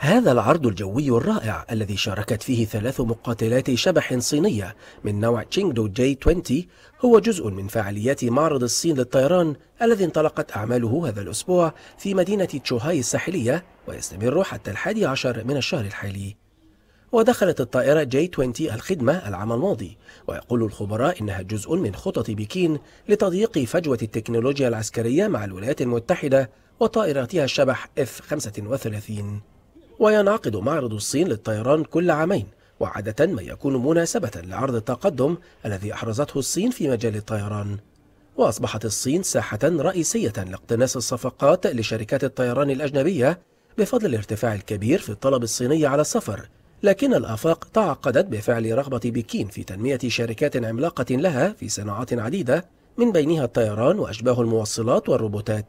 هذا العرض الجوي الرائع الذي شاركت فيه ثلاث مقاتلات شبح صينية من نوع تشينغدو جي 20 هو جزء من فعاليات معرض الصين للطيران الذي انطلقت أعماله هذا الأسبوع في مدينة تشوهاي الساحلية ويستمر حتى الحادي عشر من الشهر الحالي ودخلت الطائرة جي 20 الخدمة العام الماضي ويقول الخبراء إنها جزء من خطط بكين لتضييق فجوة التكنولوجيا العسكرية مع الولايات المتحدة وطائراتها الشبح F-35 وينعقد معرض الصين للطيران كل عامين وعادة ما يكون مناسبة لعرض التقدم الذي أحرزته الصين في مجال الطيران وأصبحت الصين ساحة رئيسية لاقتناص الصفقات لشركات الطيران الأجنبية بفضل الارتفاع الكبير في الطلب الصيني على السفر لكن الآفاق تعقدت بفعل رغبة بكين في تنمية شركات عملاقة لها في صناعات عديدة من بينها الطيران وأشباه الموصلات والروبوتات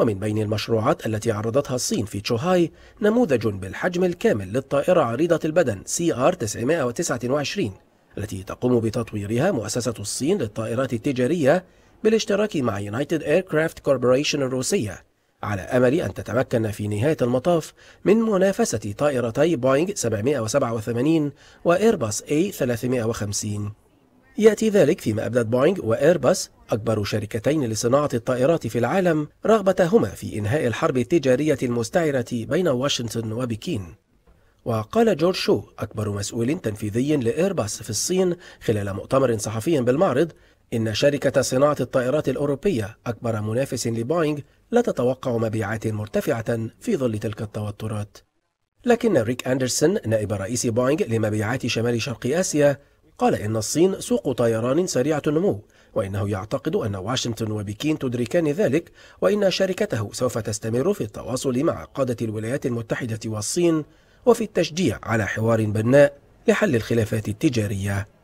ومن بين المشروعات التي عرضتها الصين في تشوهاي نموذج بالحجم الكامل للطائرة عريضة البدن سي ار 929 التي تقوم بتطويرها مؤسسة الصين للطائرات التجارية بالاشتراك مع يونايتد ايركرافت كوربوريشن الروسية على أمل أن تتمكن في نهاية المطاف من منافسة طائرتي بوينغ 787 وإيرباص A 350 يأتي ذلك فيما أبدت بوينغ وإيرباص أكبر شركتين لصناعة الطائرات في العالم رغبتهما في إنهاء الحرب التجارية المستعرة بين واشنطن وبكين وقال جورج شو أكبر مسؤول تنفيذي لإيرباص في الصين خلال مؤتمر صحفي بالمعرض إن شركة صناعة الطائرات الأوروبية أكبر منافس لبوينغ لا تتوقع مبيعات مرتفعة في ظل تلك التوترات لكن ريك أندرسون نائب رئيس بوينغ لمبيعات شمال شرق آسيا قال إن الصين سوق طيران سريعة النمو وإنه يعتقد أن واشنطن وبكين تدركان ذلك وإن شركته سوف تستمر في التواصل مع قادة الولايات المتحدة والصين وفي التشجيع على حوار بناء لحل الخلافات التجاريه